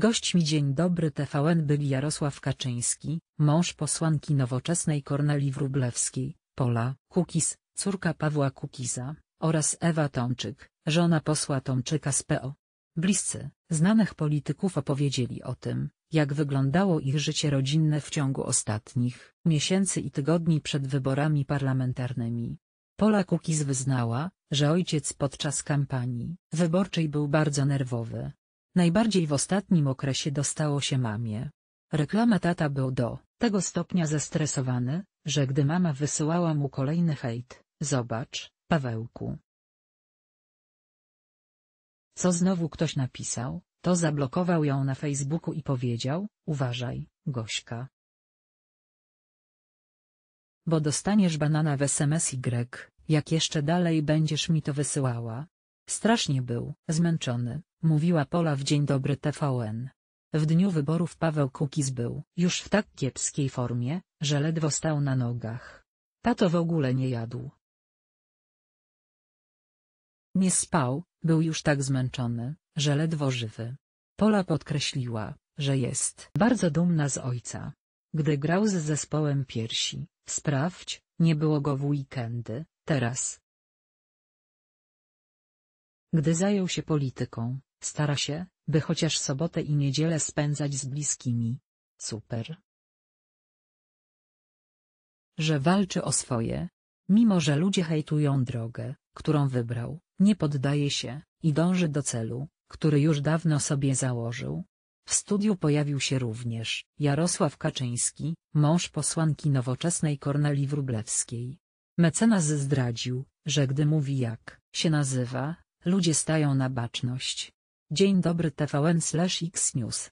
Gośćmi Dzień Dobry TVN byli Jarosław Kaczyński, mąż posłanki nowoczesnej Korneli Wróblewskiej, Pola Kukiz, córka Pawła Kukiza, oraz Ewa Tomczyk, żona posła Tomczyka z PO. Bliscy, znanych polityków opowiedzieli o tym, jak wyglądało ich życie rodzinne w ciągu ostatnich miesięcy i tygodni przed wyborami parlamentarnymi. Pola Kukiz wyznała, że ojciec podczas kampanii wyborczej był bardzo nerwowy Najbardziej w ostatnim okresie dostało się mamie. Reklama tata był do tego stopnia zestresowany, że gdy mama wysyłała mu kolejny hejt, zobacz, Pawełku. Co znowu ktoś napisał, to zablokował ją na Facebooku i powiedział, uważaj, Gośka. Bo dostaniesz banana w SMS Y, jak jeszcze dalej będziesz mi to wysyłała, Strasznie był zmęczony, mówiła Pola w Dzień Dobry TVN. W dniu wyborów Paweł Kukiz był już w tak kiepskiej formie, że ledwo stał na nogach. Tato w ogóle nie jadł. Nie spał, był już tak zmęczony, że ledwo żywy. Pola podkreśliła, że jest bardzo dumna z ojca. Gdy grał z zespołem piersi, sprawdź, nie było go w weekendy, teraz, gdy zajął się polityką, stara się, by chociaż sobotę i niedzielę spędzać z bliskimi. Super. Że walczy o swoje. Mimo że ludzie hejtują drogę, którą wybrał, nie poddaje się i dąży do celu, który już dawno sobie założył. W studiu pojawił się również Jarosław Kaczyński, mąż posłanki nowoczesnej Korneli Wróblewskiej. Mecenas zdradził, że gdy mówi jak się nazywa, Ludzie stają na baczność. Dzień dobry TVN slash X News.